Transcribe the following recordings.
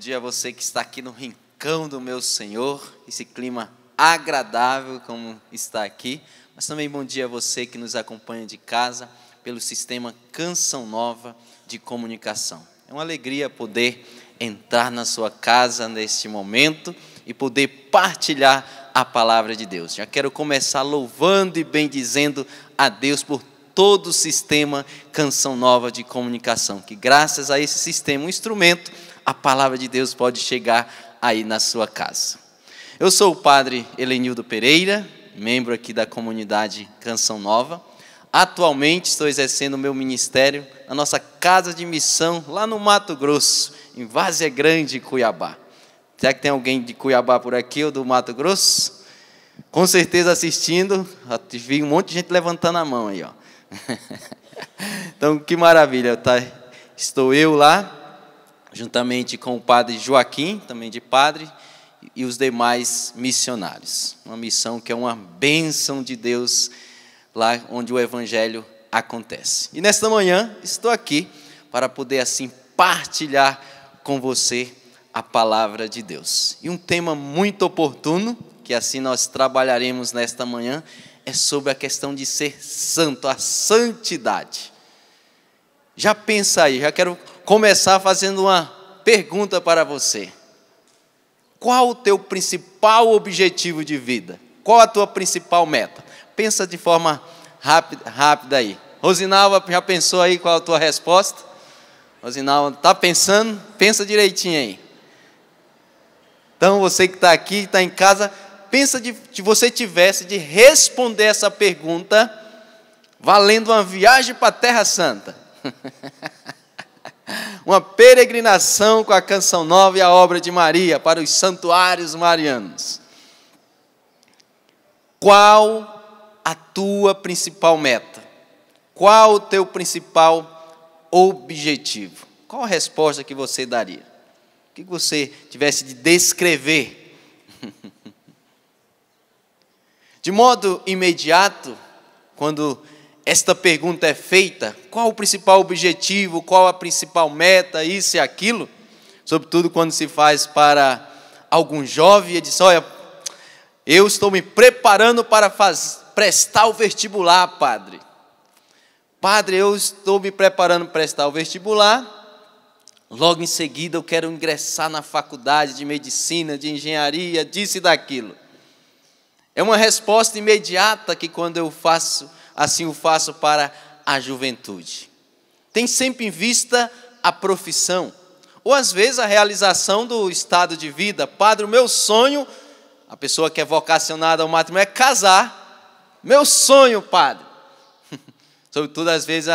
dia a você que está aqui no rincão do meu Senhor, esse clima agradável como está aqui, mas também bom dia a você que nos acompanha de casa pelo sistema Canção Nova de Comunicação. É uma alegria poder entrar na sua casa neste momento e poder partilhar a palavra de Deus. Já quero começar louvando e bendizendo a Deus por todo o sistema Canção Nova de Comunicação, que graças a esse sistema, um instrumento a palavra de Deus pode chegar aí na sua casa. Eu sou o padre Helenildo Pereira, membro aqui da comunidade Canção Nova. Atualmente estou exercendo o meu ministério na nossa casa de missão lá no Mato Grosso, em Várzea Grande, Cuiabá. Será que tem alguém de Cuiabá por aqui ou do Mato Grosso? Com certeza assistindo, vi um monte de gente levantando a mão aí, ó. Então, que maravilha, tá? Estou eu lá juntamente com o padre Joaquim, também de padre, e os demais missionários. Uma missão que é uma bênção de Deus lá onde o evangelho acontece. E nesta manhã estou aqui para poder assim partilhar com você a palavra de Deus. E um tema muito oportuno, que assim nós trabalharemos nesta manhã, é sobre a questão de ser santo, a santidade. Já pensa aí, já quero começar fazendo uma pergunta para você. Qual o teu principal objetivo de vida? Qual a tua principal meta? Pensa de forma rápida, rápida aí. Rosinalva, já pensou aí qual a tua resposta? Rosinalva, está pensando? Pensa direitinho aí. Então, você que está aqui, está em casa, pensa de, se você tivesse de responder essa pergunta valendo uma viagem para a Terra Santa. uma peregrinação com a canção nova e a obra de Maria para os santuários marianos. Qual a tua principal meta? Qual o teu principal objetivo? Qual a resposta que você daria? O que você tivesse de descrever? De modo imediato, quando esta pergunta é feita, qual o principal objetivo, qual a principal meta, isso e aquilo, sobretudo quando se faz para algum jovem e diz: Olha, eu estou me preparando para faz, prestar o vestibular, padre. Padre, eu estou me preparando para prestar o vestibular. Logo em seguida eu quero ingressar na faculdade de medicina, de engenharia, disso e daquilo. É uma resposta imediata que quando eu faço assim o faço para a juventude. Tem sempre em vista a profissão, ou às vezes a realização do estado de vida. Padre, o meu sonho, a pessoa que é vocacionada ao matrimônio, é casar. Meu sonho, padre. Sobretudo, às vezes,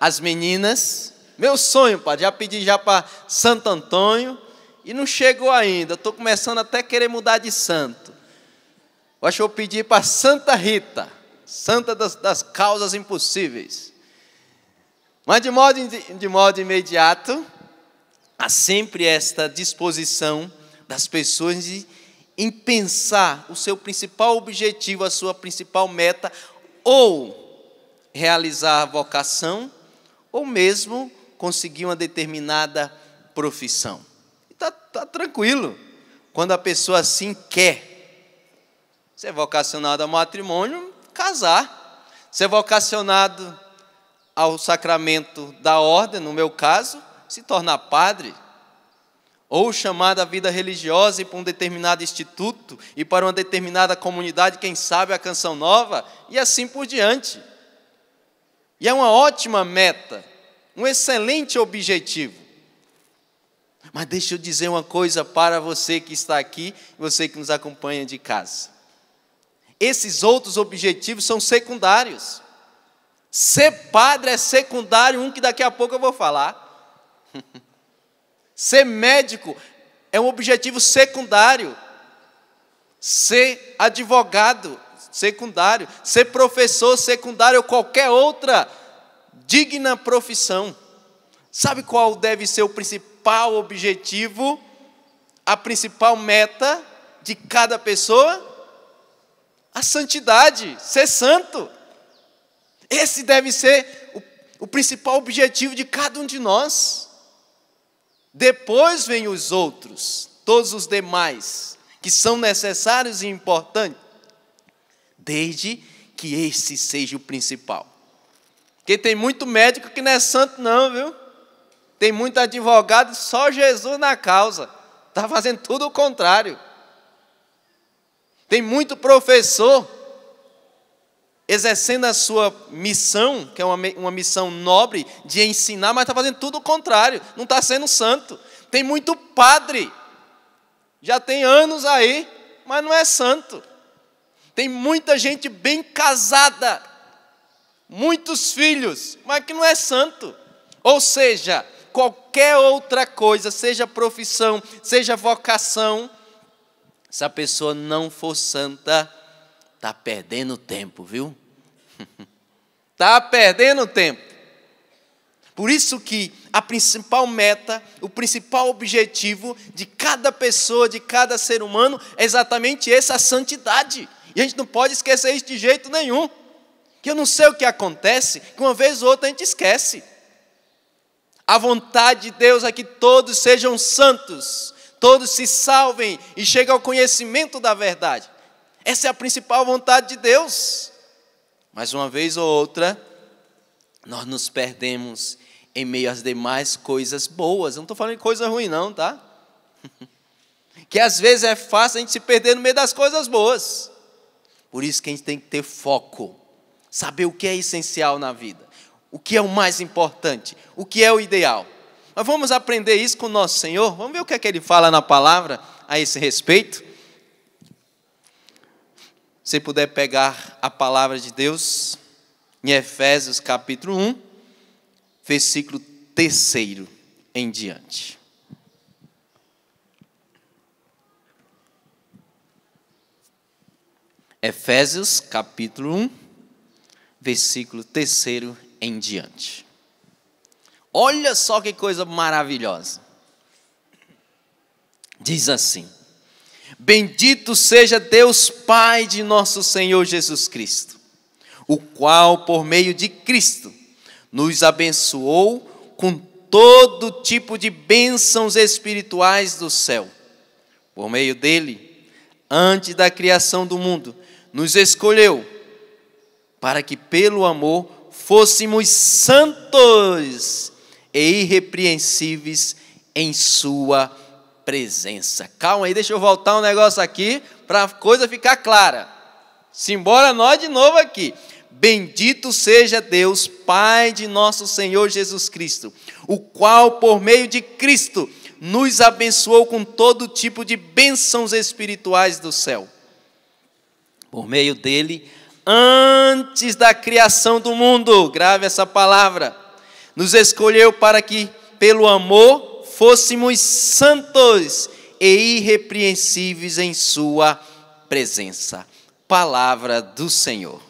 as meninas. Meu sonho, padre, já pedi já para Santo Antônio e não chegou ainda. Estou começando até a querer mudar de santo. Eu acho que eu pedi para Santa Rita santa das, das causas impossíveis. Mas de modo, de modo imediato, há sempre esta disposição das pessoas de, em pensar o seu principal objetivo, a sua principal meta, ou realizar a vocação, ou mesmo conseguir uma determinada profissão. Está tá tranquilo. Quando a pessoa assim quer, se é vocacionada ao matrimônio, casar, ser vocacionado ao sacramento da ordem, no meu caso, se tornar padre, ou chamado à vida religiosa e para um determinado instituto e para uma determinada comunidade, quem sabe a canção nova, e assim por diante. E é uma ótima meta, um excelente objetivo. Mas deixa eu dizer uma coisa para você que está aqui, você que nos acompanha de casa. Esses outros objetivos são secundários. Ser padre é secundário, um que daqui a pouco eu vou falar. Ser médico é um objetivo secundário. Ser advogado, secundário. Ser professor, secundário, ou qualquer outra digna profissão. Sabe qual deve ser o principal objetivo, a principal meta de cada pessoa? a santidade, ser santo. Esse deve ser o, o principal objetivo de cada um de nós. Depois vem os outros, todos os demais, que são necessários e importantes, desde que esse seja o principal. Porque tem muito médico que não é santo, não, viu? Tem muito advogado, só Jesus na causa. Está fazendo tudo o contrário. Tem muito professor exercendo a sua missão, que é uma, uma missão nobre de ensinar, mas está fazendo tudo o contrário, não está sendo santo. Tem muito padre, já tem anos aí, mas não é santo. Tem muita gente bem casada, muitos filhos, mas que não é santo. Ou seja, qualquer outra coisa, seja profissão, seja vocação, se a pessoa não for santa, está perdendo tempo, viu? Está perdendo tempo. Por isso que a principal meta, o principal objetivo de cada pessoa, de cada ser humano, é exatamente essa a santidade. E a gente não pode esquecer isso de jeito nenhum. Que eu não sei o que acontece, que uma vez ou outra a gente esquece. A vontade de Deus é que todos sejam santos, todos se salvem e cheguem ao conhecimento da verdade. Essa é a principal vontade de Deus. Mas uma vez ou outra, nós nos perdemos em meio às demais coisas boas. Eu não estou falando de coisa ruim, não, tá? Que às vezes é fácil a gente se perder no meio das coisas boas. Por isso que a gente tem que ter foco, saber o que é essencial na vida, o que é o mais importante, o que é o ideal. Mas vamos aprender isso com o nosso Senhor? Vamos ver o que é que ele fala na palavra a esse respeito? Se puder pegar a palavra de Deus em Efésios capítulo 1, versículo 3 em diante. Efésios capítulo 1, versículo 3 em diante. Olha só que coisa maravilhosa. Diz assim: Bendito seja Deus Pai de nosso Senhor Jesus Cristo, o qual, por meio de Cristo, nos abençoou com todo tipo de bênçãos espirituais do céu. Por meio dele, antes da criação do mundo, nos escolheu para que, pelo amor, fôssemos santos e irrepreensíveis em sua presença. Calma aí, deixa eu voltar um negócio aqui para a coisa ficar clara. Simbora nós de novo aqui. Bendito seja Deus, Pai de nosso Senhor Jesus Cristo, o qual, por meio de Cristo, nos abençoou com todo tipo de bênçãos espirituais do céu. Por meio dele, antes da criação do mundo, grave essa palavra, nos escolheu para que, pelo amor, fôssemos santos e irrepreensíveis em Sua presença. Palavra do Senhor.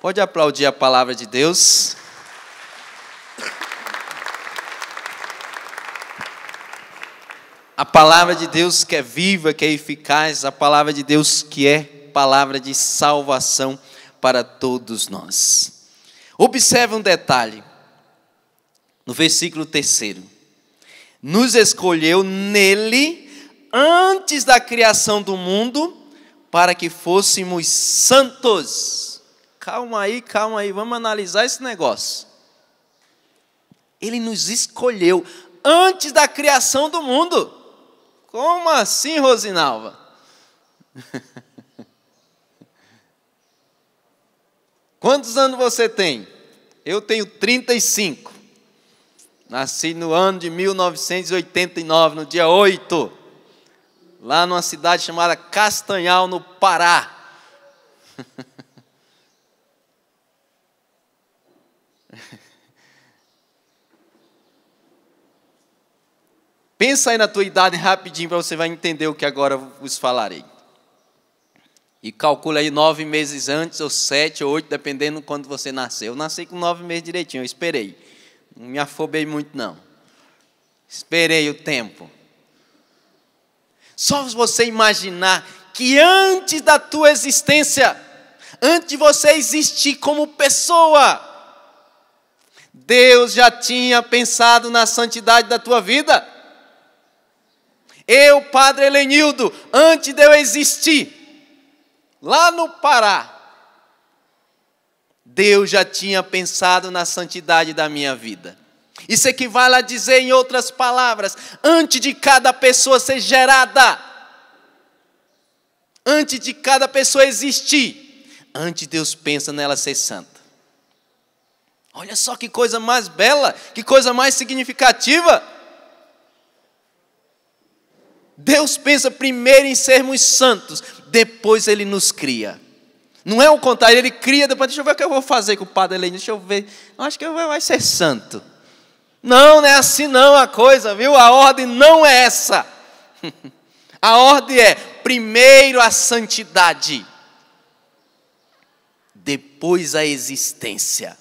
Pode aplaudir a palavra de Deus. A palavra de Deus que é viva, que é eficaz, a palavra de Deus que é palavra de salvação para todos nós. Observe um detalhe: no versículo 3. Nos escolheu nele antes da criação do mundo para que fôssemos santos. Calma aí, calma aí, vamos analisar esse negócio. Ele nos escolheu antes da criação do mundo. Como assim, Rosinalva? Quantos anos você tem? Eu tenho 35. Nasci no ano de 1989, no dia 8, lá numa cidade chamada Castanhal, no Pará. Pensa aí na tua idade rapidinho para você vai entender o que agora vos falarei. E calcula aí nove meses antes, ou sete, ou oito, dependendo quando você nasceu. Eu nasci com nove meses direitinho, eu esperei. Não me afobei muito, não. Esperei o tempo. Só você imaginar que antes da tua existência, antes de você existir como pessoa, Deus já tinha pensado na santidade da tua vida. Eu, Padre Helenildo, antes de eu existir, lá no Pará, Deus já tinha pensado na santidade da minha vida. Isso equivale a dizer, em outras palavras, antes de cada pessoa ser gerada, antes de cada pessoa existir, antes Deus pensa nela ser santa. Olha só que coisa mais bela, que coisa mais significativa. Deus pensa primeiro em sermos santos, depois Ele nos cria. Não é o contrário, ele cria, depois deixa eu ver o que eu vou fazer com o padre Helene, deixa eu ver. Eu acho que eu vai ser santo. Não, não é assim não a coisa, viu? A ordem não é essa. A ordem é primeiro a santidade, depois a existência.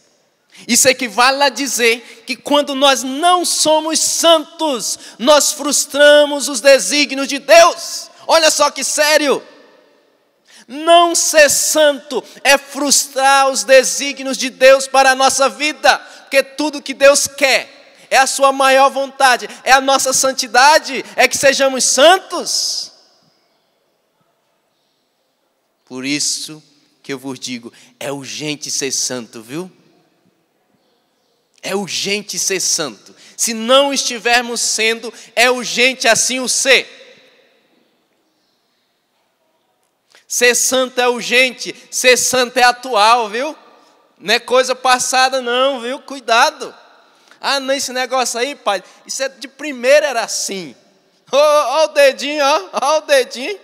Isso equivale a dizer que quando nós não somos santos, nós frustramos os desígnios de Deus. Olha só que sério. Não ser santo é frustrar os desígnios de Deus para a nossa vida, porque tudo que Deus quer é a sua maior vontade, é a nossa santidade, é que sejamos santos. Por isso que eu vos digo, é urgente ser santo, viu? É urgente ser santo. Se não estivermos sendo, é urgente assim o ser. Ser santo é urgente, ser santo é atual, viu? Não é coisa passada, não, viu? Cuidado. Ah, não, esse negócio aí, pai, isso é de primeira era assim. Ó, oh, oh, o dedinho, ó, oh, ó o dedinho.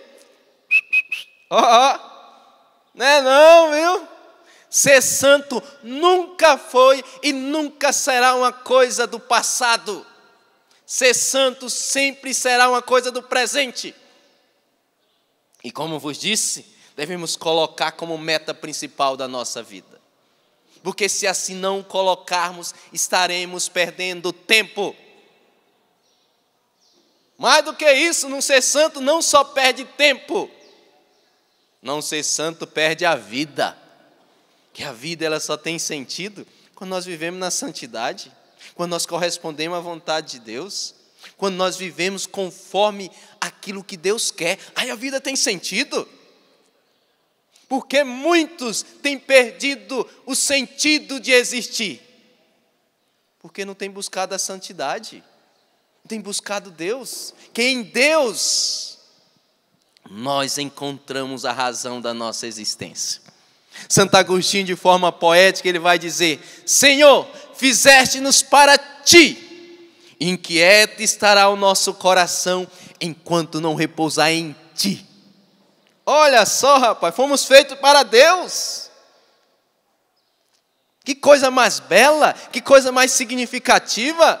Ó, ó. Não é não, viu? Ser santo nunca foi e nunca será uma coisa do passado. Ser santo sempre será uma coisa do presente. E como vos disse, devemos colocar como meta principal da nossa vida. Porque se assim não colocarmos, estaremos perdendo tempo. Mais do que isso, não ser santo não só perde tempo, não ser santo perde a vida. Que a vida ela só tem sentido quando nós vivemos na santidade, quando nós correspondemos à vontade de Deus, quando nós vivemos conforme aquilo que Deus quer, aí a vida tem sentido. Porque muitos têm perdido o sentido de existir, porque não tem buscado a santidade, não tem buscado Deus, que em Deus nós encontramos a razão da nossa existência. Santo Agostinho, de forma poética, ele vai dizer: Senhor, fizeste-nos para ti, inquieto estará o nosso coração enquanto não repousar em ti. Olha só, rapaz, fomos feitos para Deus. Que coisa mais bela, que coisa mais significativa.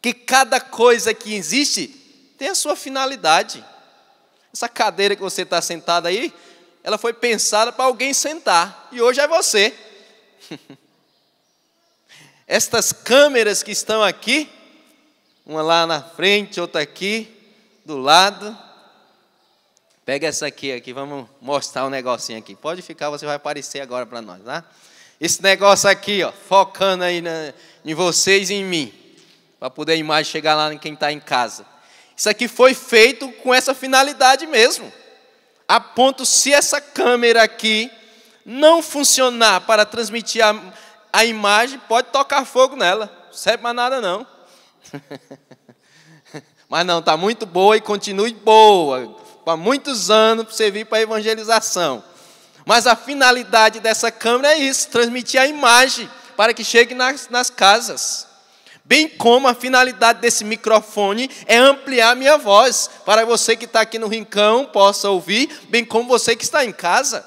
Que cada coisa que existe tem a sua finalidade. Essa cadeira que você está sentada aí, ela foi pensada para alguém sentar, e hoje é você. Estas câmeras que estão aqui, uma lá na frente, outra aqui, do lado. Pega essa aqui, aqui, vamos mostrar um negocinho aqui. Pode ficar, você vai aparecer agora para nós, tá? Esse negócio aqui, ó, focando aí na, em vocês e em mim, para poder a imagem chegar lá em quem está em casa. Isso aqui foi feito com essa finalidade mesmo. A ponto, se essa câmera aqui não funcionar para transmitir a, a imagem, pode tocar fogo nela. Não serve mais nada, não. Mas não, está muito boa e continue boa. Para muitos anos para servir para a evangelização. Mas a finalidade dessa câmera é isso: transmitir a imagem para que chegue nas, nas casas. Bem como a finalidade desse microfone é ampliar minha voz, para você que está aqui no rincão possa ouvir, bem como você que está em casa.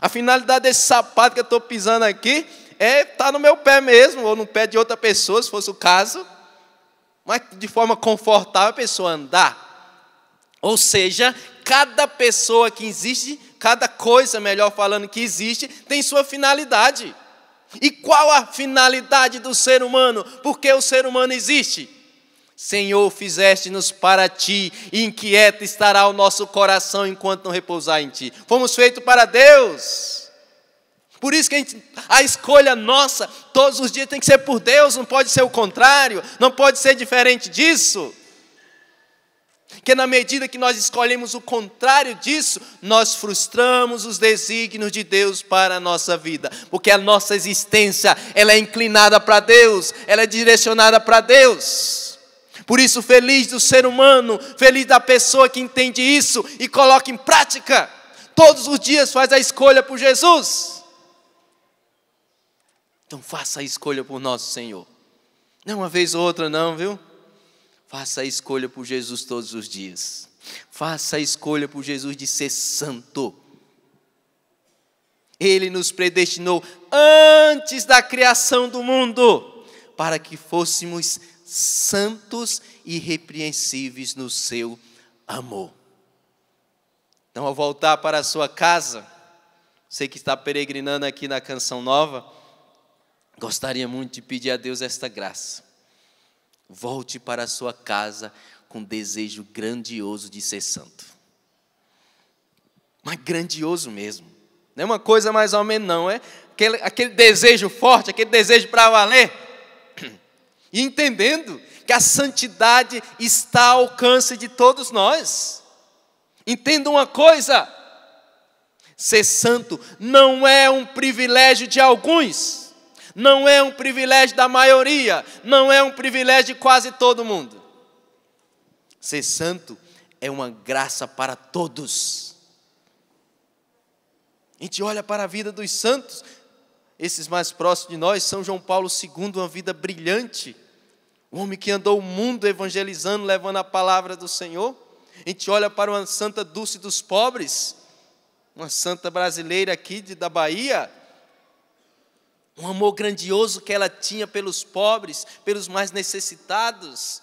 A finalidade desse sapato que eu estou pisando aqui é estar tá no meu pé mesmo, ou no pé de outra pessoa, se fosse o caso mas de forma confortável a pessoa andar. Ou seja, cada pessoa que existe, cada coisa, melhor falando, que existe, tem sua finalidade. E qual a finalidade do ser humano? Porque o ser humano existe? Senhor, fizeste-nos para ti, e inquieto estará o nosso coração enquanto não repousar em ti. Fomos feitos para Deus. Por isso que a, gente, a, escolha nossa todos os dias tem que ser por Deus, não pode ser o contrário, não pode ser diferente disso. Porque na medida que nós escolhemos o contrário disso, nós frustramos os desígnios de Deus para a nossa vida, porque a nossa existência, ela é inclinada para Deus, ela é direcionada para Deus. Por isso feliz do ser humano, feliz da pessoa que entende isso e coloca em prática. Todos os dias faz a escolha por Jesus. Então faça a escolha por nosso Senhor. Não uma vez ou outra, não, viu? Faça a escolha por Jesus todos os dias. Faça a escolha por Jesus de ser santo. Ele nos predestinou antes da criação do mundo para que fôssemos santos e repreensíveis no seu amor. Então, ao voltar para a sua casa, você que está peregrinando aqui na Canção Nova, Gostaria muito de pedir a Deus esta graça. Volte para a sua casa com desejo grandioso de ser santo. Mas grandioso mesmo. Não é uma coisa mais ou menos, não. É aquele, aquele desejo forte, aquele desejo para valer. E entendendo que a santidade está ao alcance de todos nós. Entenda uma coisa: ser santo não é um privilégio de alguns não é um privilégio da maioria, não é um privilégio de quase todo mundo. Ser santo é uma graça para todos. A gente olha para a vida dos santos, esses mais próximos de nós, São João Paulo II, uma vida brilhante, um homem que andou o mundo evangelizando, levando a palavra do Senhor. A gente olha para uma santa Dulce dos Pobres, uma santa brasileira aqui de, da Bahia, um amor grandioso que ela tinha pelos pobres, pelos mais necessitados,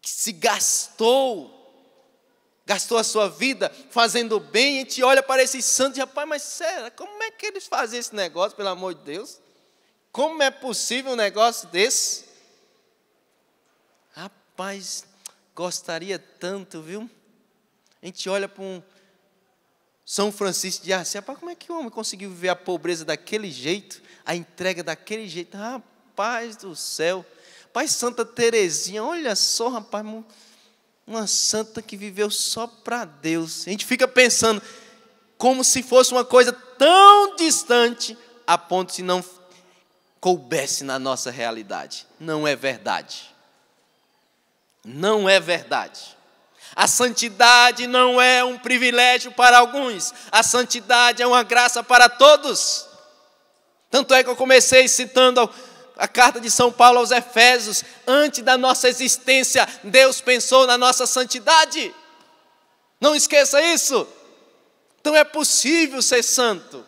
que se gastou, gastou a sua vida fazendo bem, a gente olha para esses santos e rapaz, mas será, como é que eles fazem esse negócio, pelo amor de Deus? Como é possível um negócio desse? Rapaz, gostaria tanto, viu? A gente olha para um São Francisco de Assis, rapaz, como é que o homem conseguiu viver a pobreza daquele jeito? a entrega daquele jeito. Rapaz do céu. Pai Santa Terezinha, olha só, rapaz, uma santa que viveu só para Deus. A gente fica pensando como se fosse uma coisa tão distante a ponto de não coubesse na nossa realidade. Não é verdade. Não é verdade. A santidade não é um privilégio para alguns, a santidade é uma graça para todos. Tanto é que eu comecei citando a carta de São Paulo aos Efésios: antes da nossa existência, Deus pensou na nossa santidade. Não esqueça isso. Então é possível ser santo.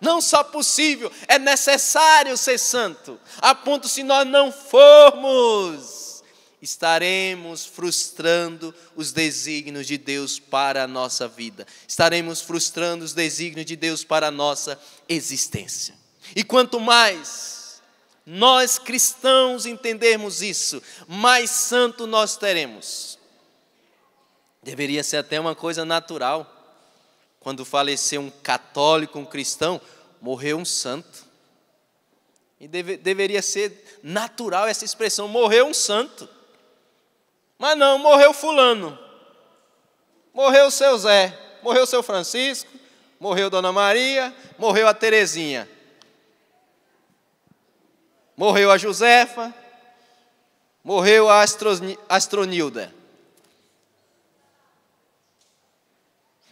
Não só possível, é necessário ser santo. A ponto se nós não formos, estaremos frustrando os desígnios de Deus para a nossa vida. Estaremos frustrando os desígnios de Deus para a nossa existência. E quanto mais nós cristãos entendermos isso, mais santo nós teremos. Deveria ser até uma coisa natural. Quando faleceu um católico, um cristão, morreu um santo. E deve, deveria ser natural essa expressão, morreu um santo. Mas não, morreu fulano. Morreu o seu Zé, morreu o seu Francisco, morreu Dona Maria, morreu a Terezinha. Morreu a Josefa, morreu a Astronilda.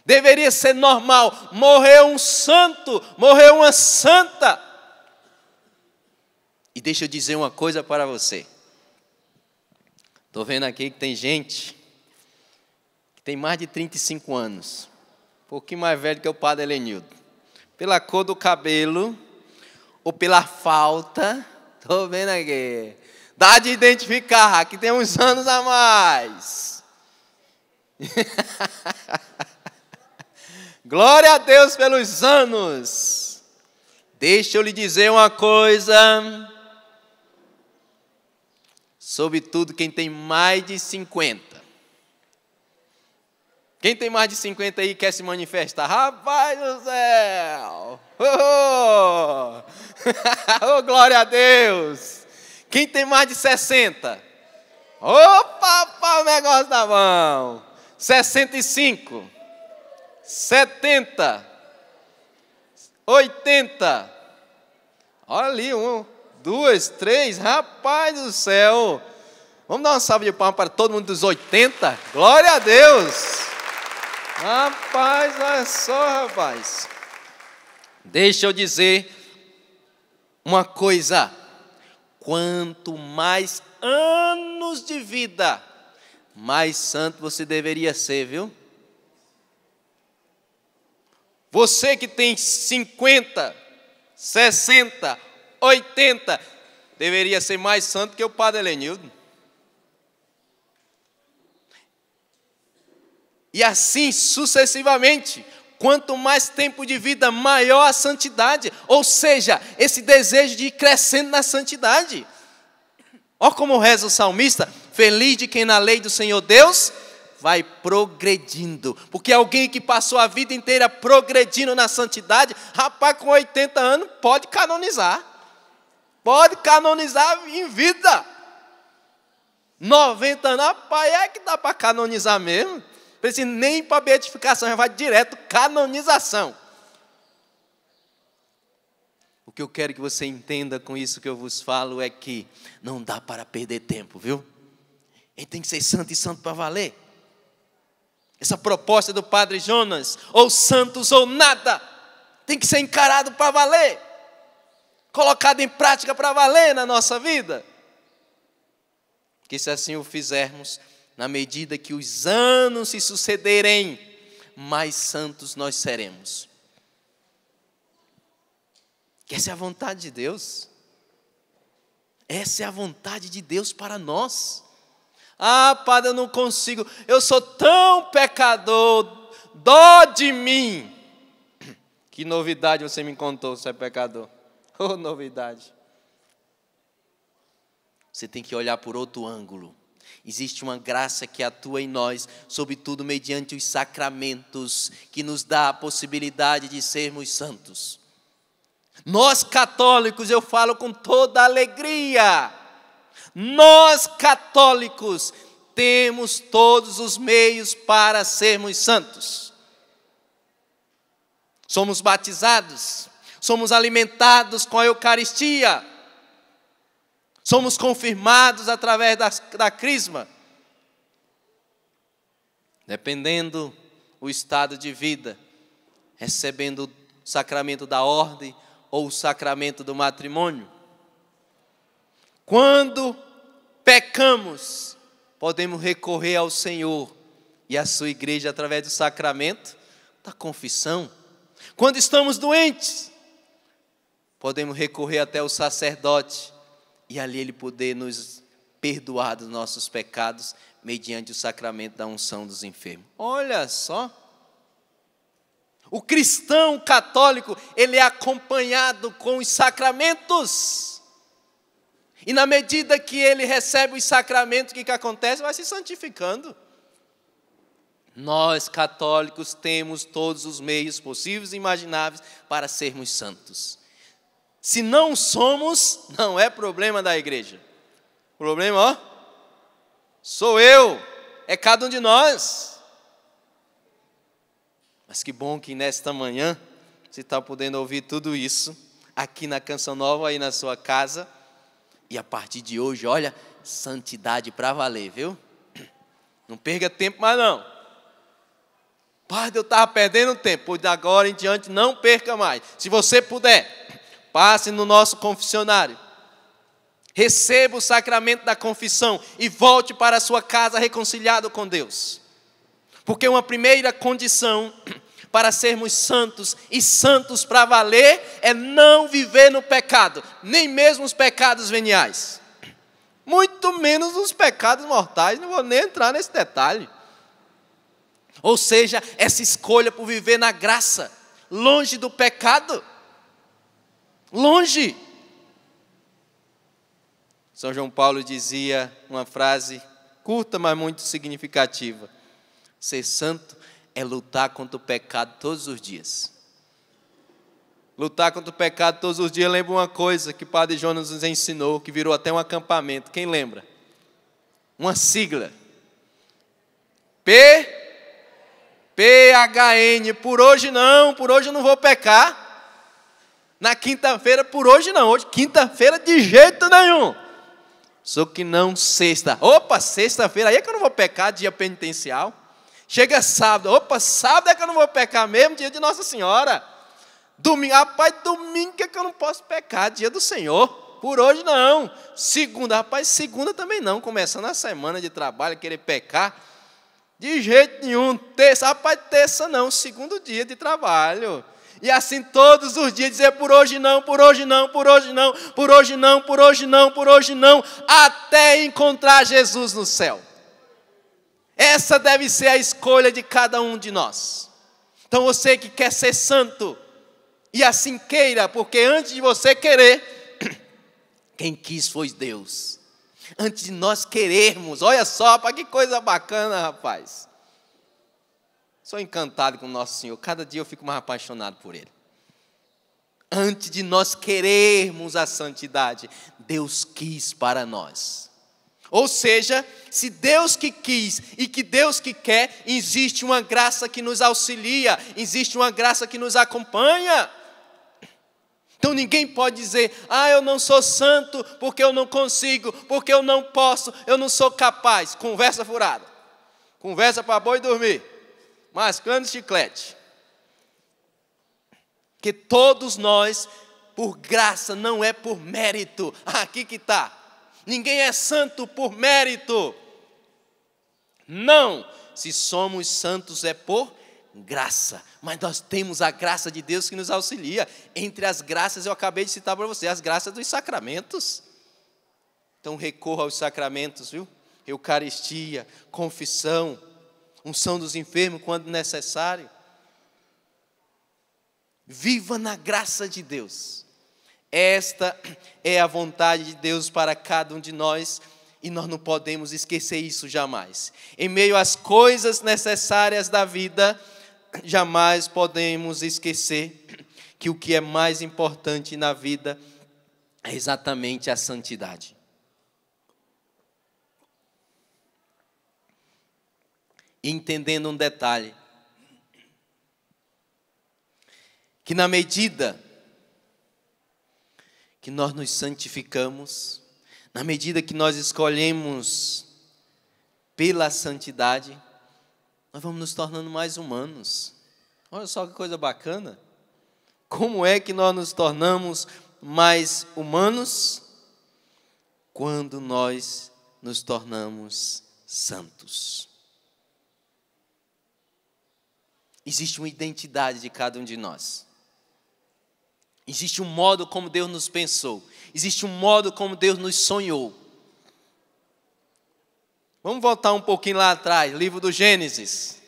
Deveria ser normal. Morreu um santo, morreu uma santa. E deixa eu dizer uma coisa para você. Estou vendo aqui que tem gente que tem mais de 35 anos, um pouquinho mais velho que o padre Helenildo. Pela cor do cabelo, ou pela falta, Estou vendo aqui. Dá de identificar que tem uns anos a mais. Glória a Deus pelos anos. Deixa eu lhe dizer uma coisa. Sobretudo quem tem mais de 50. Quem tem mais de 50 aí quer se manifestar? Rapaz do céu! Oh, oh. oh glória a Deus! Quem tem mais de 60? Opa, o negócio da mão! 65, 70, 80. Olha ali, um, duas, três, rapaz do céu! Vamos dar uma salva de palmas para todo mundo dos 80? Glória a Deus! Rapaz, olha só, rapaz. Deixa eu dizer uma coisa. Quanto mais anos de vida, mais santo você deveria ser, viu? Você que tem 50, 60, 80, deveria ser mais santo que o Padre Elenildo. e assim sucessivamente. Quanto mais tempo de vida, maior a santidade, ou seja, esse desejo de ir crescendo na santidade. Olha como reza o salmista: Feliz de quem na lei do Senhor Deus vai progredindo. Porque alguém que passou a vida inteira progredindo na santidade, rapaz, com 80 anos, pode canonizar. Pode canonizar em vida. 90 anos, rapaz, é que dá para canonizar mesmo. Precisa nem para beatificação, já vai direto canonização. O que eu quero que você entenda com isso que eu vos falo é que não dá para perder tempo, viu? Ele tem que ser santo e santo para valer. Essa proposta do padre Jonas, ou santos ou nada, tem que ser encarado para valer, colocado em prática para valer na nossa vida. Que se assim o fizermos, na medida que os anos se sucederem, mais santos nós seremos. Que essa é a vontade de Deus. Essa é a vontade de Deus para nós. Ah, Padre, eu não consigo, eu sou tão pecador, dó de mim. Que novidade você me contou, você é pecador. Oh, novidade. Você tem que olhar por outro ângulo. Existe uma graça que atua em nós, sobretudo mediante os sacramentos, que nos dá a possibilidade de sermos santos. Nós católicos, eu falo com toda alegria, nós católicos temos todos os meios para sermos santos. Somos batizados, somos alimentados com a Eucaristia somos confirmados através da, da crisma. Dependendo o estado de vida, recebendo o sacramento da ordem ou o sacramento do matrimônio. Quando pecamos, podemos recorrer ao Senhor e à sua igreja através do sacramento da confissão. Quando estamos doentes, podemos recorrer até o sacerdote e ali Ele poder nos perdoar dos nossos pecados mediante o sacramento da unção dos enfermos. Olha só. O cristão católico, ele é acompanhado com os sacramentos. E na medida que ele recebe os sacramentos, o que, que acontece? Vai se santificando. Nós, católicos, temos todos os meios possíveis e imagináveis para sermos santos. Se não somos, não é problema da igreja. problema, ó, sou eu, é cada um de nós. Mas que bom que nesta manhã você está podendo ouvir tudo isso aqui na Canção Nova, aí na sua casa. E a partir de hoje, olha, santidade para valer, viu? Não perca tempo mais não. Padre, eu estava perdendo tempo. Pois agora em diante não perca mais. Se você puder, passe no nosso confessionário, receba o sacramento da confissão e volte para a sua casa reconciliado com Deus. Porque uma primeira condição para sermos santos e santos para valer é não viver no pecado, nem mesmo os pecados veniais. Muito menos os pecados mortais, não vou nem entrar nesse detalhe. Ou seja, essa escolha por viver na graça, longe do pecado, Longe. São João Paulo dizia uma frase curta, mas muito significativa: Ser santo é lutar contra o pecado todos os dias. Lutar contra o pecado todos os dias lembra uma coisa que o Padre Jonas nos ensinou, que virou até um acampamento. Quem lembra? Uma sigla. P P. H. N. por hoje não, por hoje eu não vou pecar. Na quinta-feira, por hoje não. Hoje, quinta-feira, de jeito nenhum. Só que não sexta. Opa, sexta-feira, aí é que eu não vou pecar, dia penitencial. Chega sábado. Opa, sábado é que eu não vou pecar mesmo, dia de Nossa Senhora. Domingo, rapaz, domingo é que eu não posso pecar, dia do Senhor. Por hoje não. Segunda, rapaz, segunda também não. Começando a semana de trabalho, querer pecar. De jeito nenhum. Terça, rapaz, terça não. Segundo dia de trabalho. E assim todos os dias dizer por hoje não, por hoje não, por hoje não, por hoje não, por hoje não, por hoje não, até encontrar Jesus no céu. Essa deve ser a escolha de cada um de nós. Então você que quer ser santo, e assim queira, porque antes de você querer, quem quis foi Deus. Antes de nós querermos, olha só, para que coisa bacana, rapaz. Sou encantado com o nosso Senhor. Cada dia eu fico mais apaixonado por Ele. Antes de nós querermos a santidade, Deus quis para nós. Ou seja, se Deus que quis e que Deus que quer, existe uma graça que nos auxilia, existe uma graça que nos acompanha. Então ninguém pode dizer, ah, eu não sou santo porque eu não consigo, porque eu não posso, eu não sou capaz. Conversa furada. Conversa para boi dormir mascando chiclete. Que todos nós, por graça, não é por mérito. Aqui que está. Ninguém é santo por mérito. Não, se somos santos é por graça, mas nós temos a graça de Deus que nos auxilia. Entre as graças, eu acabei de citar para você, as graças dos sacramentos. Então recorra aos sacramentos, viu? Eucaristia, confissão, unção dos enfermos quando necessário. Viva na graça de Deus. Esta é a vontade de Deus para cada um de nós e nós não podemos esquecer isso jamais. Em meio às coisas necessárias da vida, jamais podemos esquecer que o que é mais importante na vida é exatamente a santidade. entendendo um detalhe: que na medida que nós nos santificamos, na medida que nós escolhemos pela santidade, nós vamos nos tornando mais humanos. Olha só que coisa bacana. Como é que nós nos tornamos mais humanos? Quando nós nos tornamos santos. existe uma identidade de cada um de nós. Existe um modo como Deus nos pensou. Existe um modo como Deus nos sonhou. Vamos voltar um pouquinho lá atrás, livro do Gênesis.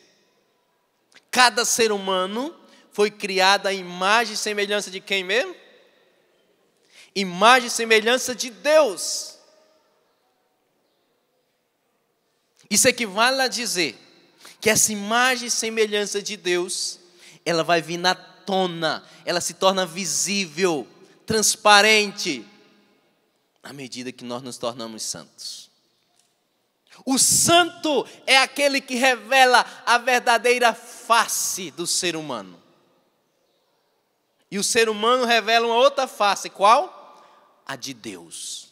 Cada ser humano foi criado à imagem e semelhança de quem mesmo? Imagem e semelhança de Deus. Isso equivale a dizer que essa imagem e semelhança de Deus, ela vai vir na tona, ela se torna visível, transparente, à medida que nós nos tornamos santos. O santo é aquele que revela a verdadeira face do ser humano. E o ser humano revela uma outra face, qual? A de Deus.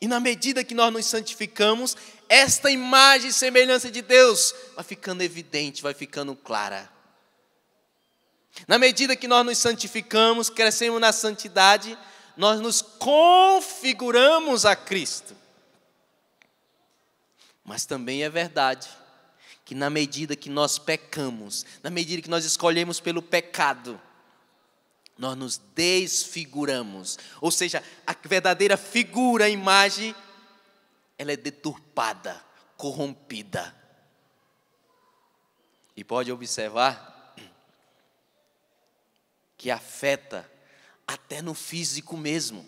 E na medida que nós nos santificamos, esta imagem e semelhança de Deus vai ficando evidente, vai ficando clara. Na medida que nós nos santificamos, crescemos na santidade, nós nos configuramos a Cristo. Mas também é verdade que na medida que nós pecamos, na medida que nós escolhemos pelo pecado, nós nos desfiguramos. Ou seja, a verdadeira figura, a imagem, ela é deturpada, corrompida. E pode observar que afeta até no físico mesmo.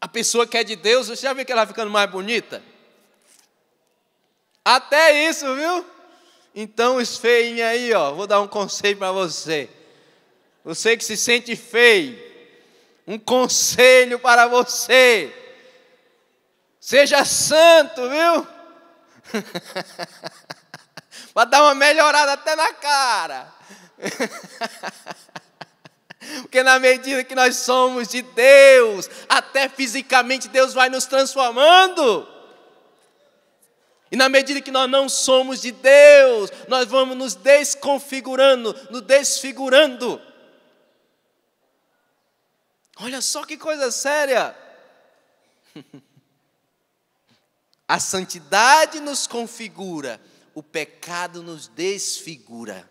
A pessoa que é de Deus, você já viu que ela ficando mais bonita? Até isso, viu? Então, os feinhos aí, ó, vou dar um conselho para você. Você que se sente feio, um conselho para você. Seja santo, viu? para dar uma melhorada até na cara. Porque na medida que nós somos de Deus, até fisicamente Deus vai nos transformando. E na medida que nós não somos de Deus, nós vamos nos desconfigurando, nos desfigurando. Olha só que coisa séria. A santidade nos configura, o pecado nos desfigura.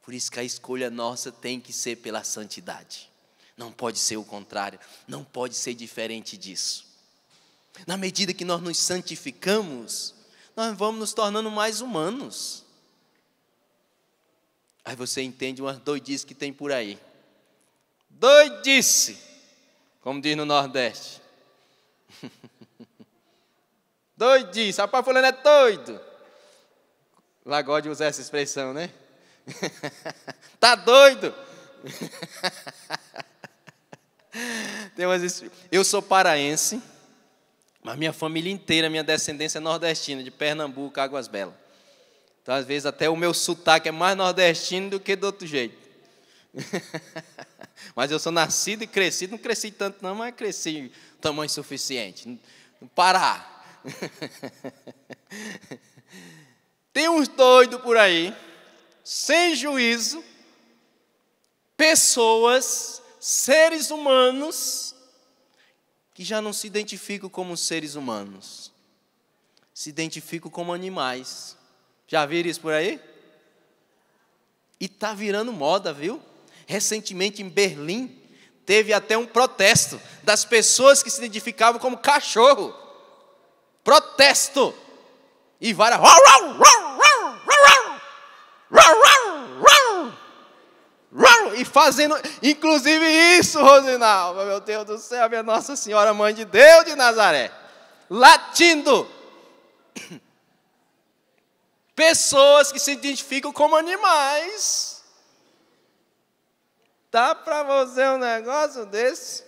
Por isso que a escolha nossa tem que ser pela santidade. Não pode ser o contrário, não pode ser diferente disso. Na medida que nós nos santificamos, nós vamos nos tornando mais humanos. Aí você entende umas doidices que tem por aí. Doidice, como diz no Nordeste. doidice, rapaz, fulano é doido. Lá gosta de usar essa expressão, né? tá doido? Tem umas... Eu sou paraense mas minha família inteira, minha descendência é nordestina, de Pernambuco, Águas Belas. Então, às vezes, até o meu sotaque é mais nordestino do que do outro jeito. mas eu sou nascido e crescido, não cresci tanto não, mas cresci tamanho suficiente. Pará. Tem uns doidos por aí, sem juízo, pessoas, seres humanos, que já não se identificam como seres humanos, se identificam como animais. Já viram isso por aí? E está virando moda, viu? Recentemente em Berlim, teve até um protesto das pessoas que se identificavam como cachorro. Protesto! E várias. e fazendo, inclusive isso, Rosinalva, meu Deus do céu, minha Nossa Senhora, Mãe de Deus de Nazaré, latindo. Pessoas que se identificam como animais. Dá para você um negócio desse?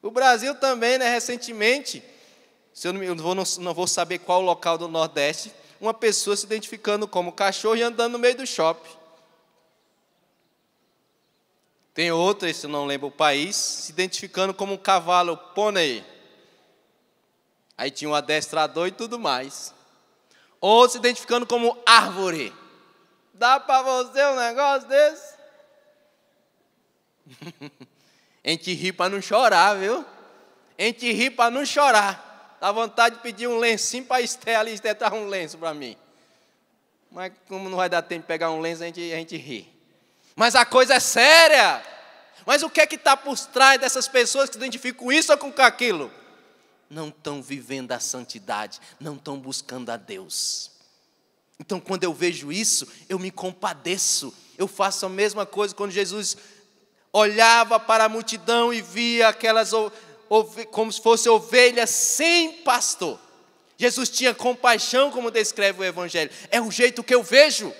O Brasil também, né, recentemente, se eu não vou, não, não vou saber qual local do Nordeste, uma pessoa se identificando como cachorro e andando no meio do shopping. Tem outra, esse não lembro o país, se identificando como um cavalo pônei. Aí tinha um adestrador e tudo mais. Ou se identificando como árvore. Dá para você um negócio desse? A gente ri para não chorar, viu? A gente ri para não chorar. Dá vontade de pedir um lencinho para a Estela e Estela um lenço para mim. Mas como não vai dar tempo de pegar um lenço, a gente, a gente ri. Mas a coisa é séria. Mas o que é que está por trás dessas pessoas que se identificam com isso ou com aquilo? Não estão vivendo a santidade, não estão buscando a Deus. Então, quando eu vejo isso, eu me compadeço. Eu faço a mesma coisa quando Jesus olhava para a multidão e via aquelas como se fossem ovelhas sem pastor. Jesus tinha compaixão, como descreve o Evangelho. É o jeito que eu vejo.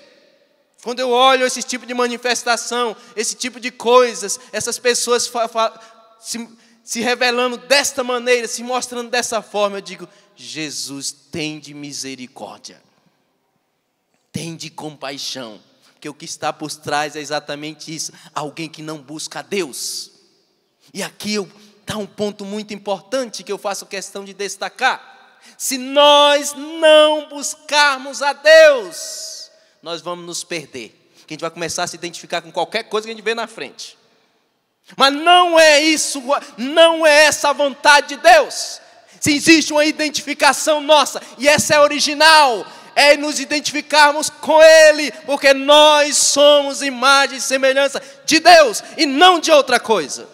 Quando eu olho esse tipo de manifestação, esse tipo de coisas, essas pessoas se, se revelando desta maneira, se mostrando dessa forma, eu digo: Jesus tem de misericórdia, tem de compaixão, porque o que está por trás é exatamente isso: alguém que não busca a Deus. E aqui está um ponto muito importante que eu faço questão de destacar. Se nós não buscarmos a Deus, nós vamos nos perder. Que a gente vai começar a se identificar com qualquer coisa que a gente vê na frente. Mas não é isso, não é essa a vontade de Deus. Se existe uma identificação nossa, e essa é original, é nos identificarmos com Ele, porque nós somos imagem e semelhança de Deus e não de outra coisa.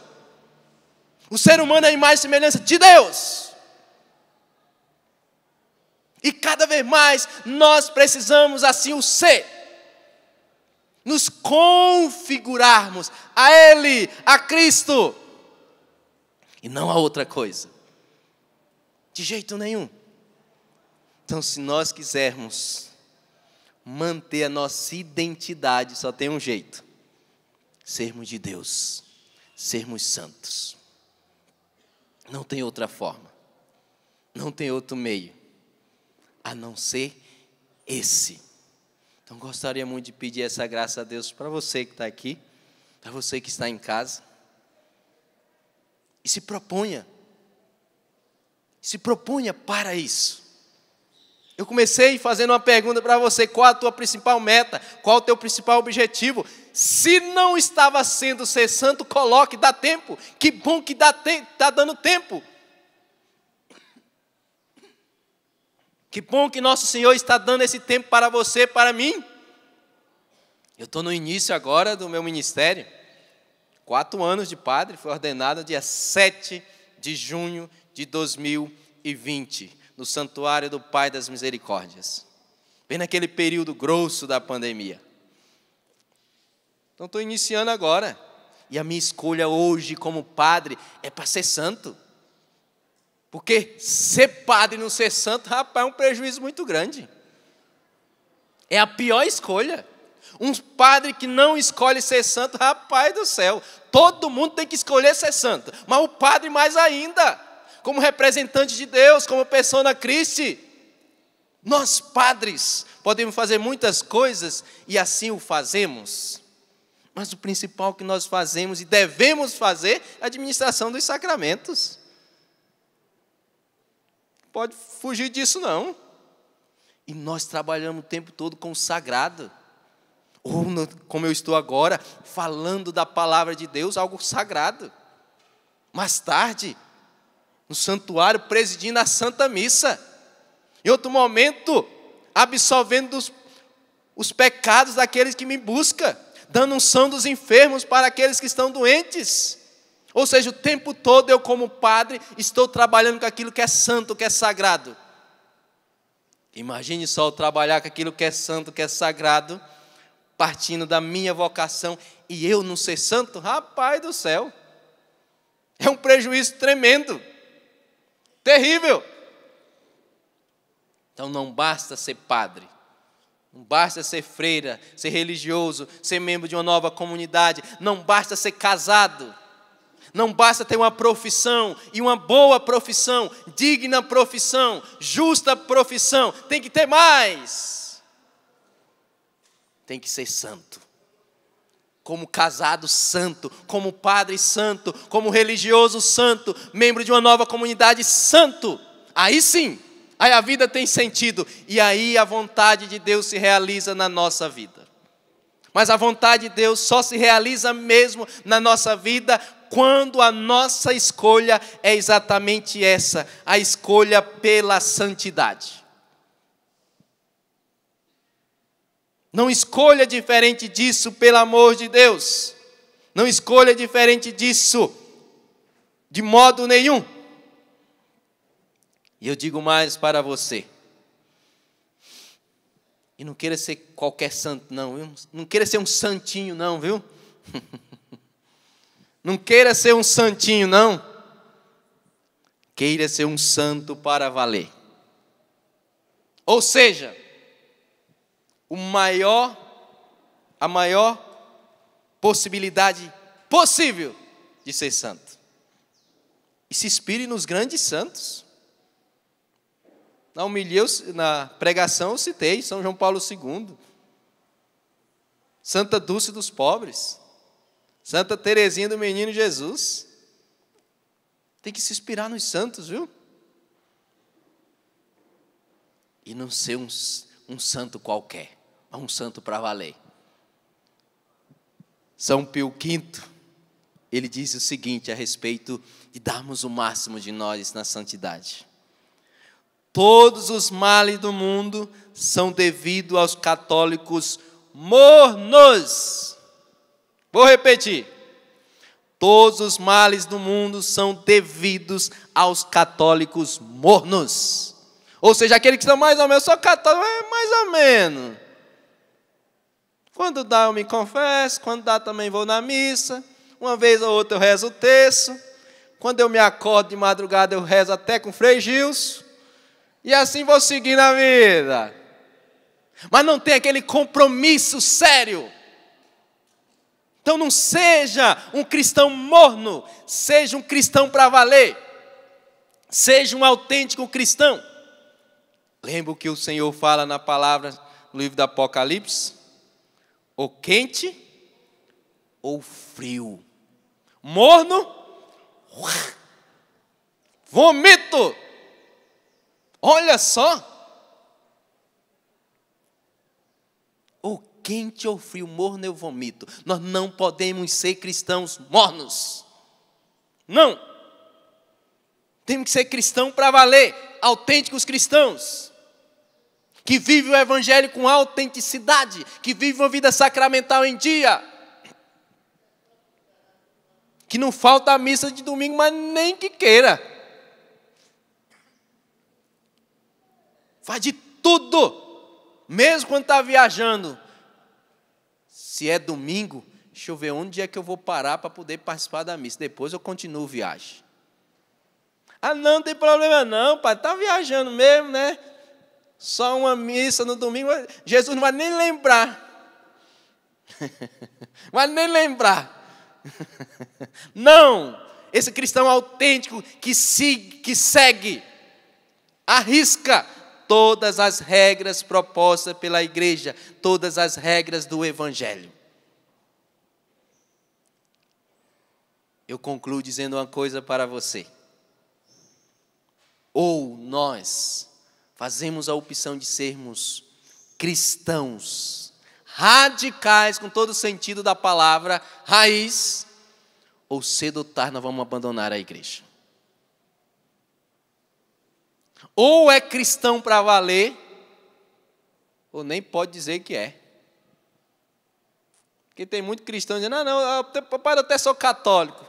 O ser humano é imagem e semelhança de Deus. E cada vez mais nós precisamos assim o ser. Nos configurarmos a Ele, a Cristo, e não a outra coisa. De jeito nenhum. Então, se nós quisermos manter a nossa identidade, só tem um jeito: sermos de Deus, sermos santos. Não tem outra forma, não tem outro meio a não ser esse. Então gostaria muito de pedir essa graça a Deus para você que está aqui, para você que está em casa. E se proponha. Se proponha para isso. Eu comecei fazendo uma pergunta para você: qual a tua principal meta? Qual o teu principal objetivo? Se não estava sendo ser santo, coloque, dá tempo. Que bom que dá te, tá dando tempo. Que bom que nosso Senhor está dando esse tempo para você, para mim. Eu estou no início agora do meu ministério. Quatro anos de padre, fui ordenado dia 7 de junho de 2020, no Santuário do Pai das Misericórdias. Bem naquele período grosso da pandemia. Então estou iniciando agora. E a minha escolha hoje como padre é para ser santo. Porque ser padre e não ser santo, rapaz, é um prejuízo muito grande. É a pior escolha. Um padre que não escolhe ser santo, rapaz do céu, todo mundo tem que escolher ser santo, mas o padre mais ainda, como representante de Deus, como persona Christi. Nós, padres, podemos fazer muitas coisas e assim o fazemos. Mas o principal que nós fazemos e devemos fazer é a administração dos sacramentos. Pode fugir disso não. E nós trabalhamos o tempo todo com o sagrado. Ou como eu estou agora, falando da palavra de Deus, algo sagrado. Mais tarde, no santuário, presidindo a Santa Missa. Em outro momento, absolvendo os pecados daqueles que me buscam, dando unção dos enfermos para aqueles que estão doentes. Ou seja, o tempo todo eu, como padre, estou trabalhando com aquilo que é santo, que é sagrado. Imagine só eu trabalhar com aquilo que é santo, que é sagrado, partindo da minha vocação e eu não ser santo? Rapaz do céu! É um prejuízo tremendo, terrível. Então não basta ser padre, não basta ser freira, ser religioso, ser membro de uma nova comunidade, não basta ser casado não basta ter uma profissão, e uma boa profissão, digna profissão, justa profissão, tem que ter mais. Tem que ser santo. Como casado santo, como padre santo, como religioso santo, membro de uma nova comunidade santo. Aí sim, aí a vida tem sentido, e aí a vontade de Deus se realiza na nossa vida. Mas a vontade de Deus só se realiza mesmo na nossa vida quando a nossa escolha é exatamente essa, a escolha pela santidade. Não escolha diferente disso, pelo amor de Deus. Não escolha diferente disso, de modo nenhum. E eu digo mais para você. E não queira ser qualquer santo, não, viu? Não queira ser um santinho, não, viu? Não queira ser um santinho, não. Queira ser um santo para valer. Ou seja, o maior, a maior possibilidade possível de ser santo. E se inspire nos grandes santos. Na, humilhei, na pregação eu citei São João Paulo II, Santa Dulce dos Pobres, Santa Terezinha do Menino Jesus. Tem que se inspirar nos santos, viu? E não ser um, um santo qualquer, mas um santo para valer. São Pio V, ele diz o seguinte a respeito de darmos o máximo de nós na santidade. Todos os males do mundo são devido aos católicos mornos. Vou repetir. Todos os males do mundo são devidos aos católicos mornos. Ou seja, aquele que são mais ou menos, só católico, é mais ou menos. Quando dá, eu me confesso, quando dá, também vou na missa. Uma vez ou outra eu rezo o terço. Quando eu me acordo de madrugada, eu rezo até com Frei Gilson. E assim vou seguir na vida. Mas não tem aquele compromisso sério então não seja um cristão morno, seja um cristão para valer, seja um autêntico cristão. Lembra o que o Senhor fala na palavra no livro do Apocalipse? Ou quente ou frio. Morno, vomito. Olha só, quente ou frio, morno eu vomito. Nós não podemos ser cristãos mornos. Não. Temos que ser cristão para valer, autênticos cristãos. Que vive o evangelho com autenticidade, que vive uma vida sacramental em dia. Que não falta a missa de domingo, mas nem que queira. Faz de tudo mesmo quando está viajando, se é domingo, deixa eu ver onde é que eu vou parar para poder participar da missa. Depois eu continuo viagem. Ah, não, não tem problema não, pai. Está viajando mesmo, né? Só uma missa no domingo. Jesus não vai nem lembrar. vai nem lembrar. não! Esse cristão autêntico que, se, que segue, arrisca, todas as regras propostas pela igreja, todas as regras do Evangelho. Eu concluo dizendo uma coisa para você. Ou nós fazemos a opção de sermos cristãos, radicais com todo o sentido da palavra, raiz, ou cedo ou tarde nós vamos abandonar a igreja. Ou é cristão para valer, ou nem pode dizer que é. Porque tem muito cristão dizendo, não ah, não, eu padre, eu até sou católico.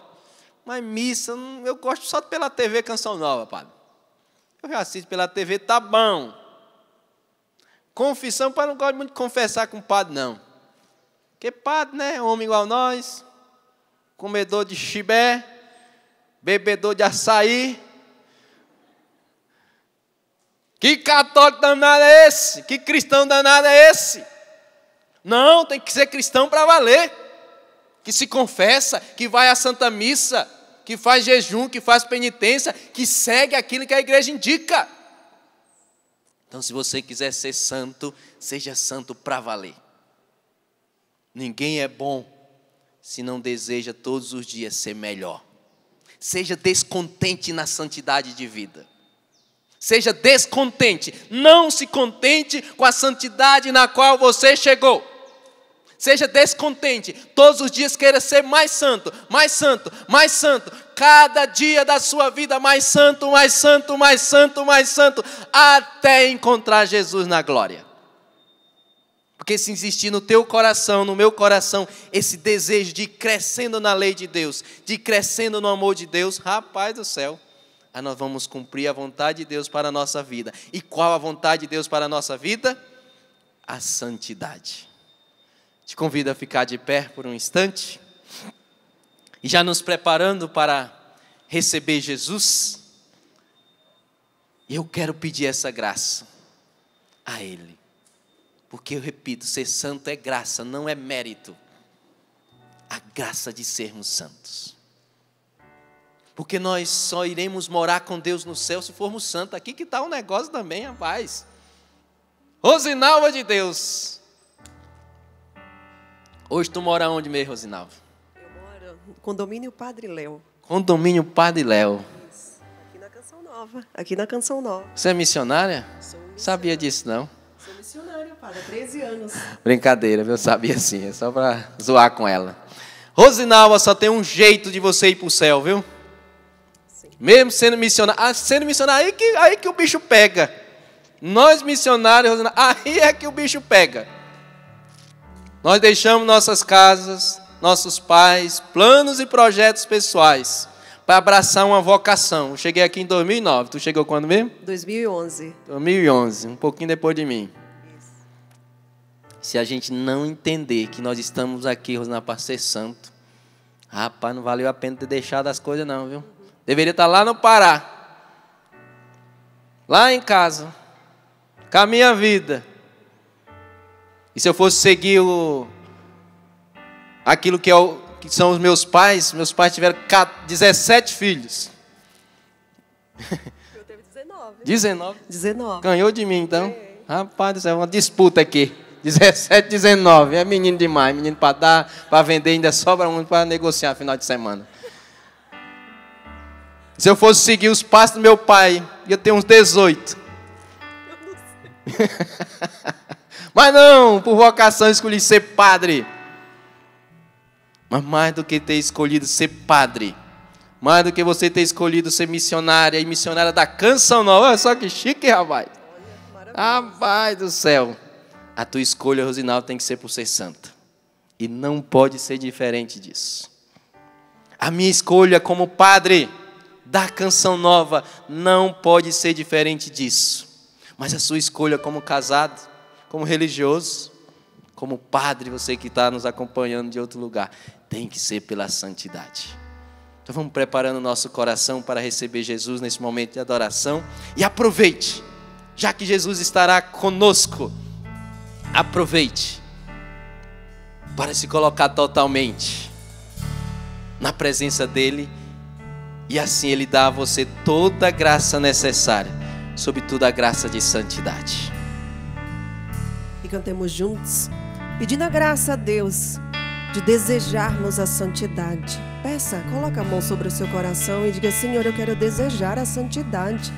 Mas missa, eu gosto só pela TV Canção Nova, padre. Eu já assisto pela TV, tá bom. Confissão, para não gosto muito de confessar com o padre, não. Porque padre, né? É homem igual nós, comedor de chibé, bebedor de açaí, que católico danado é esse? Que cristão danado é esse? Não, tem que ser cristão para valer. Que se confessa, que vai à Santa Missa, que faz jejum, que faz penitência, que segue aquilo que a igreja indica. Então, se você quiser ser santo, seja santo para valer. Ninguém é bom se não deseja todos os dias ser melhor. Seja descontente na santidade de vida. Seja descontente. Não se contente com a santidade na qual você chegou. Seja descontente. Todos os dias queira ser mais santo, mais santo, mais santo. Cada dia da sua vida mais santo, mais santo, mais santo, mais santo, até encontrar Jesus na glória. Porque se existir no teu coração, no meu coração, esse desejo de ir crescendo na lei de Deus, de ir crescendo no amor de Deus, rapaz do céu aí nós vamos cumprir a vontade de Deus para a nossa vida. E qual a vontade de Deus para a nossa vida? A santidade. Te convido a ficar de pé por um instante. E já nos preparando para receber Jesus, eu quero pedir essa graça a Ele. Porque eu repito, ser santo é graça, não é mérito. A graça de sermos santos. Porque nós só iremos morar com Deus no céu se formos santos. Aqui que está um negócio também, rapaz. Rosinalva de Deus. Hoje tu mora onde mesmo, Rosinalva? Eu moro no condomínio Padre Léo. Condomínio Padre Léo. Aqui na Canção Nova. Aqui na Canção Nova. Você é missionária? Sou missionária. Sabia disso, não? Sou missionária, padre, há 13 anos. Brincadeira, eu sabia sim. É só para zoar com ela. Rosinalva só tem um jeito de você ir para o céu, viu? Mesmo sendo missionário, ah, sendo missionário, aí que, aí que o bicho pega. Nós missionários, aí é que o bicho pega. Nós deixamos nossas casas, nossos pais, planos e projetos pessoais para abraçar uma vocação. Eu cheguei aqui em 2009. Tu chegou quando mesmo? 2011. 2011, um pouquinho depois de mim. Isso. Se a gente não entender que nós estamos aqui, Rosana, para ser santo, rapaz, não valeu a pena ter deixado as coisas, não, viu? Deveria estar lá no Pará. Lá em casa. Com a minha vida. E se eu fosse seguir o, aquilo que, é o, que são os meus pais, meus pais tiveram 17 filhos. Eu teve 19. 19? 19. Ganhou de mim, então. É. Rapaz, é uma disputa aqui. 17, 19. É menino demais. Menino para dar, para vender, ainda sobra muito para negociar final de semana. Se eu fosse seguir os passos do meu pai, ia ter uns 18. Mas não, por vocação escolhi ser padre. Mas mais do que ter escolhido ser padre, mais do que você ter escolhido ser missionária e missionária da canção nova, olha só que chique, rapaz. Rapaz do céu. A tua escolha, Rosinal, tem que ser por ser santa. E não pode ser diferente disso. A minha escolha como padre da canção nova não pode ser diferente disso. Mas a sua escolha como casado, como religioso, como padre, você que está nos acompanhando de outro lugar, tem que ser pela santidade. Então vamos preparando o nosso coração para receber Jesus nesse momento de adoração. E aproveite, já que Jesus estará conosco, aproveite para se colocar totalmente na presença dEle e assim Ele dá a você toda a graça necessária, sobretudo a graça de santidade. E cantemos juntos, pedindo a graça a Deus de desejarmos a santidade. Peça, coloca a mão sobre o seu coração e diga: Senhor, eu quero desejar a santidade.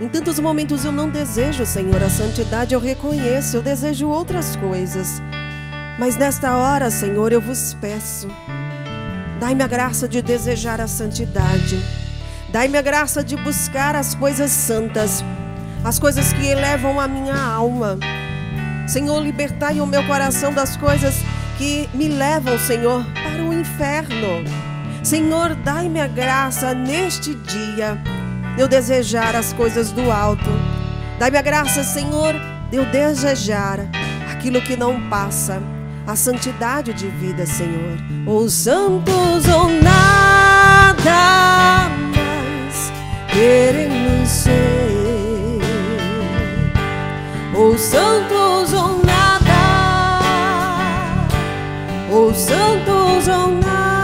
Em tantos momentos eu não desejo, Senhor, a santidade, eu reconheço, eu desejo outras coisas. Mas nesta hora, Senhor, eu vos peço Dai-me a graça de desejar a santidade. Dai-me a graça de buscar as coisas santas, as coisas que elevam a minha alma. Senhor, libertai o meu coração das coisas que me levam, Senhor, para o inferno. Senhor, dai-me a graça neste dia de eu desejar as coisas do alto. Dai-me a graça, Senhor, de eu desejar aquilo que não passa a santidade de vida, Senhor. Ou santos ou nada mais queremos ser. Ou santos ou nada, ou santos ou nada.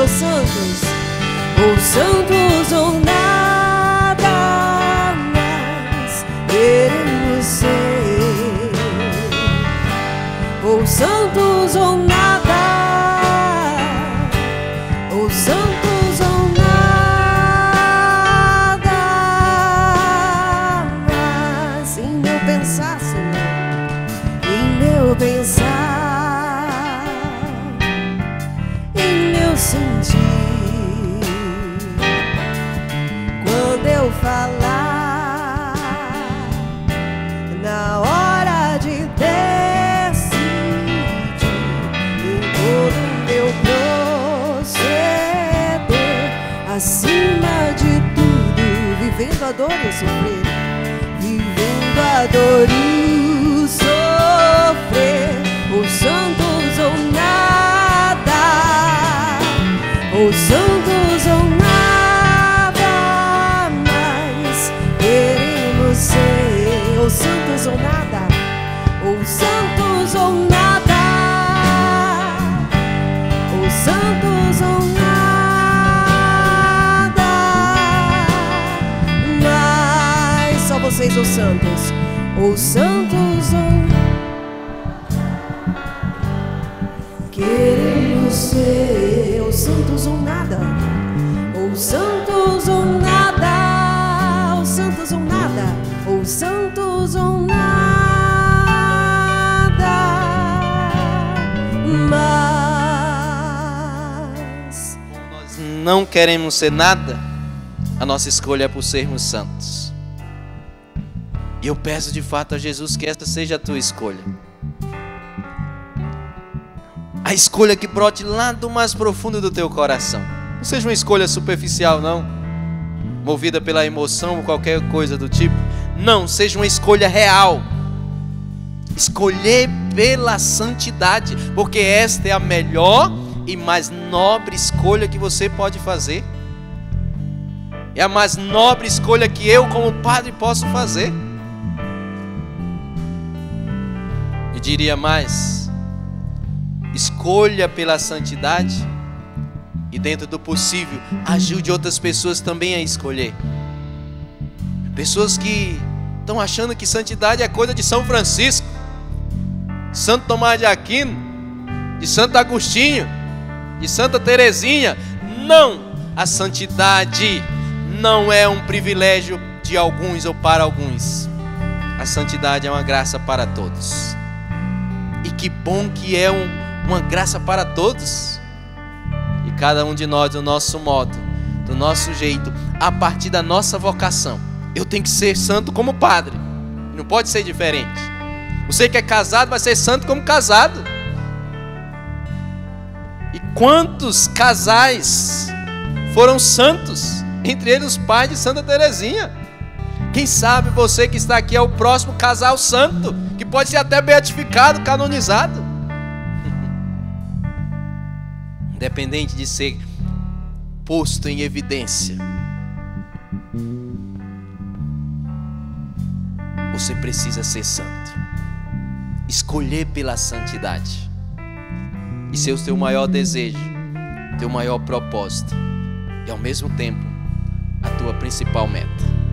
Ou santos ou nada. a dor e eu sofrer, vivendo a dor e santos, ou santos, ou queremos ser ou santos ou nada, ou santos ou nada, ou santos ou nada, ou santos ou nada. Mas nós não queremos ser nada. A nossa escolha é por sermos santos eu peço de fato a Jesus que esta seja a tua escolha. A escolha que brote lá do mais profundo do teu coração. Não seja uma escolha superficial, não, movida pela emoção ou qualquer coisa do tipo. Não, seja uma escolha real. Escolher pela santidade, porque esta é a melhor e mais nobre escolha que você pode fazer. É a mais nobre escolha que eu, como padre, posso fazer. Eu diria mais: escolha pela santidade e, dentro do possível, ajude outras pessoas também a escolher. Pessoas que estão achando que santidade é coisa de São Francisco, Santo Tomás de Aquino, de Santo Agostinho, de Santa Teresinha. Não! A santidade não é um privilégio de alguns ou para alguns. A santidade é uma graça para todos que bom que é um, uma graça para todos. E cada um de nós, do nosso modo, do nosso jeito, a partir da nossa vocação. Eu tenho que ser santo como padre, não pode ser diferente. Você que é casado vai ser santo como casado. E quantos casais foram santos, entre eles os pais de Santa Terezinha? Quem sabe você que está aqui é o próximo casal santo que pode ser até beatificado, canonizado. Independente de ser posto em evidência, você precisa ser santo. Escolher pela santidade. E ser o seu maior desejo, teu maior propósito. E ao mesmo tempo, a tua principal meta.